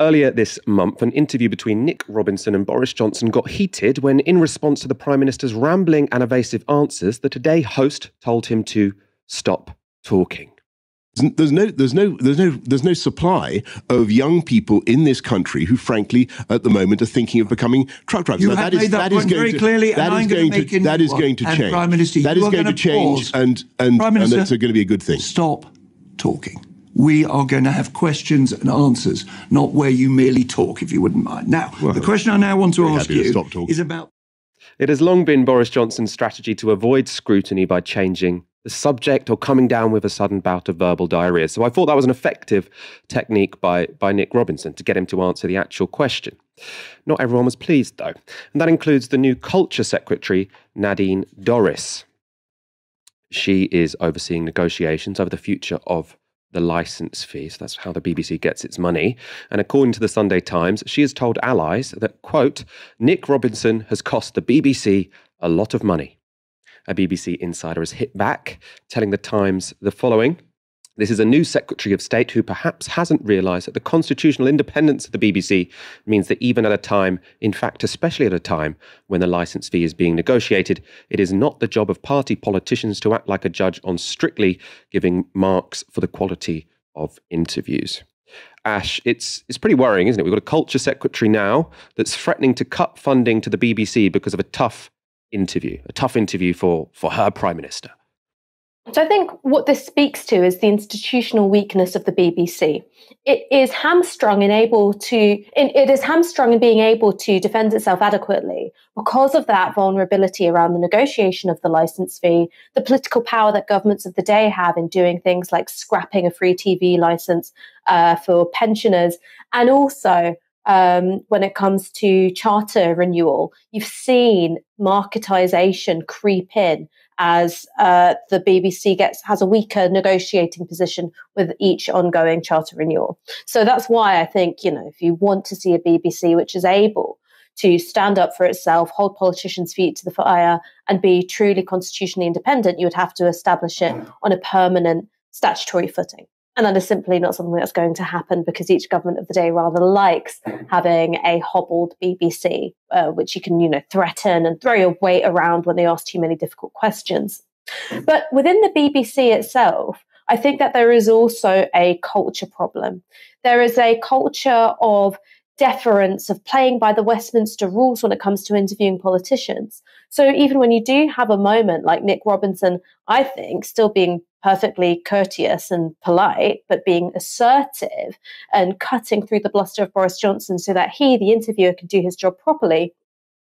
Earlier this month, an interview between Nick Robinson and Boris Johnson got heated when, in response to the Prime Minister's rambling and evasive answers, the Today host told him to stop talking. There's no, there's no, there's no, there's no supply of young people in this country who, frankly, at the moment, are thinking of becoming truck drivers. You now, have that made is, that, point very to, clearly, that and is going to, to that is going to change. Prime Minister, that is going to change, and that's and going to be a good thing. Stop talking we are going to have questions and answers, not where you merely talk, if you wouldn't mind. Now, well, the question I now want to ask you to is about. It has long been Boris Johnson's strategy to avoid scrutiny by changing the subject or coming down with a sudden bout of verbal diarrhea. So I thought that was an effective technique by, by Nick Robinson to get him to answer the actual question. Not everyone was pleased, though, and that includes the new Culture Secretary, Nadine Doris. She is overseeing negotiations over the future of the license fee. So that's how the BBC gets its money. And according to the Sunday Times, she has told allies that, quote, Nick Robinson has cost the BBC a lot of money. A BBC insider has hit back, telling the Times the following this is a new Secretary of State who perhaps hasn't realised that the constitutional independence of the BBC means that even at a time, in fact, especially at a time when the licence fee is being negotiated, it is not the job of party politicians to act like a judge on strictly giving marks for the quality of interviews. Ash, it's it's pretty worrying, isn't it? We've got a culture secretary now that's threatening to cut funding to the BBC because of a tough interview, a tough interview for for her prime minister. So I think what this speaks to is the institutional weakness of the BBC. It is hamstrung in able to it is hamstrung in being able to defend itself adequately because of that vulnerability around the negotiation of the license fee, the political power that governments of the day have in doing things like scrapping a free TV license uh, for pensioners, and also um, when it comes to charter renewal. You've seen marketisation creep in as uh, the BBC gets has a weaker negotiating position with each ongoing charter renewal. So that's why I think you know if you want to see a BBC which is able to stand up for itself, hold politicians' feet to the fire, and be truly constitutionally independent, you would have to establish it mm. on a permanent statutory footing. And that is simply not something that's going to happen because each government of the day rather likes having a hobbled BBC, uh, which you can, you know, threaten and throw your weight around when they ask too many difficult questions. But within the BBC itself, I think that there is also a culture problem. There is a culture of deference of playing by the Westminster rules when it comes to interviewing politicians. So even when you do have a moment like Nick Robinson, I think, still being perfectly courteous and polite, but being assertive and cutting through the bluster of Boris Johnson so that he, the interviewer, can do his job properly,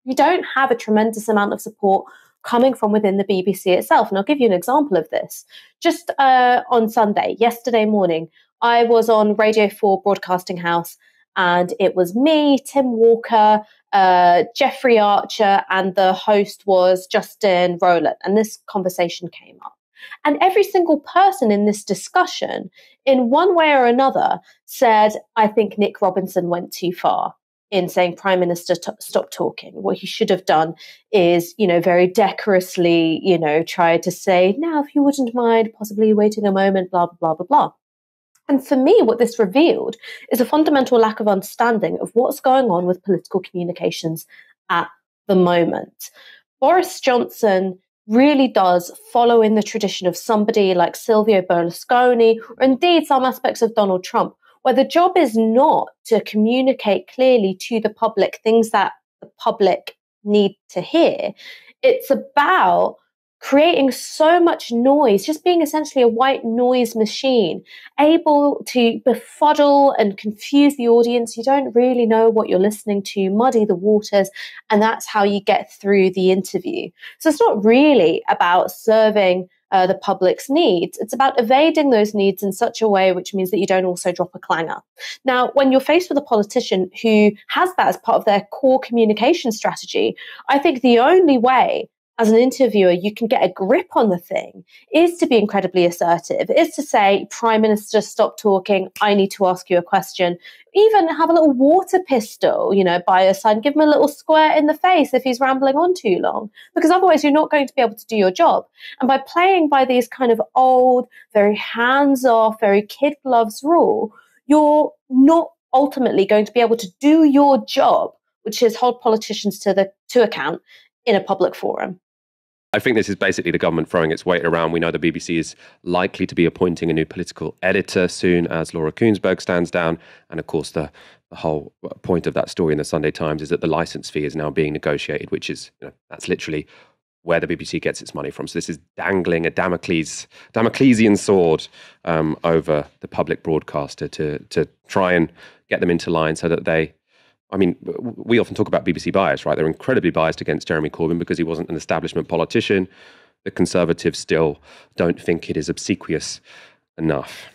you don't have a tremendous amount of support coming from within the BBC itself. And I'll give you an example of this. Just uh, on Sunday, yesterday morning, I was on Radio 4 Broadcasting House and it was me, Tim Walker, uh, Jeffrey Archer, and the host was Justin Rowland. And this conversation came up. And every single person in this discussion, in one way or another, said, I think Nick Robinson went too far in saying prime minister t- stop talking what he should have done is you know very decorously you know try to say now if you wouldn't mind possibly waiting a moment blah blah blah blah blah and for me, what this revealed is a fundamental lack of understanding of what's going on with political communications at the moment. Boris Johnson really does follow in the tradition of somebody like Silvio Berlusconi, or indeed some aspects of Donald Trump, where the job is not to communicate clearly to the public things that the public need to hear. It's about creating so much noise, just being essentially a white noise machine, able to befuddle and confuse the audience. You don't really know what you're listening to, muddy the waters, and that's how you get through the interview. So it's not really about serving. Uh, the public's needs. It's about evading those needs in such a way which means that you don't also drop a clanger. Now, when you're faced with a politician who has that as part of their core communication strategy, I think the only way as an interviewer, you can get a grip on the thing is to be incredibly assertive, is to say, Prime Minister, stop talking. I need to ask you a question. Even have a little water pistol, you know, by your side, give him a little square in the face if he's rambling on too long, because otherwise you're not going to be able to do your job. And by playing by these kind of old, very hands off, very kid gloves rule, you're not ultimately going to be able to do your job which is hold politicians to the to account in a public forum. I think this is basically the government throwing its weight around. We know the BBC is likely to be appointing a new political editor soon as Laura Koonsberg stands down. And of course, the, the whole point of that story in the Sunday Times is that the license fee is now being negotiated, which is, you know, that's literally where the BBC gets its money from. So this is dangling a Damocles, Damoclesian sword um, over the public broadcaster to, to try and get them into line so that they I mean, we often talk about BBC bias, right? They're incredibly biased against Jeremy Corbyn because he wasn't an establishment politician. The Conservatives still don't think it is obsequious enough.